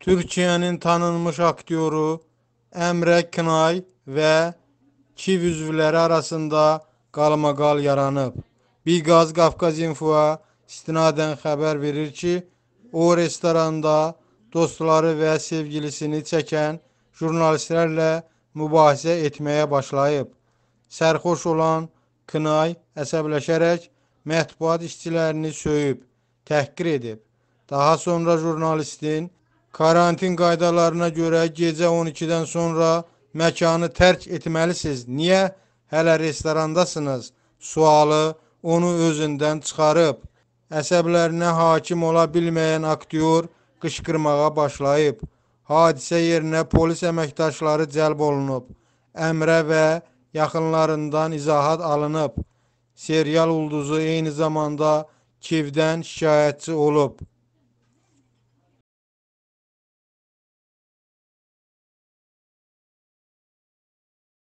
Türkiyənin tanınmış aktyoru Əmrə Kınay və Kiv üzvləri arasında qalmaqal yaranıb. Bir qaz Qafqaz Infoa istinadən xəbər verir ki, o restoranda dostları və sevgilisini çəkən jurnalistlərlə mübahisə etməyə başlayıb. Sərxoş olan Kınay əsəbləşərək mətbuat işçilərini söyüb, təhqir edib. Daha sonra jurnalistin Karantin qaydalarına görə gecə 12-dən sonra məkanı tərk etməlisiniz. Niyə hələ restorandasınız? Sualı onu özündən çıxarıb. Əsəblərinə hakim ola bilməyən aktyor qışqırmağa başlayıb. Hadisə yerinə polis əməkdaşları cəlb olunub. Əmrə və yaxınlarından izahat alınıb. Serial ulduzu eyni zamanda Kivdən şikayətçi olub.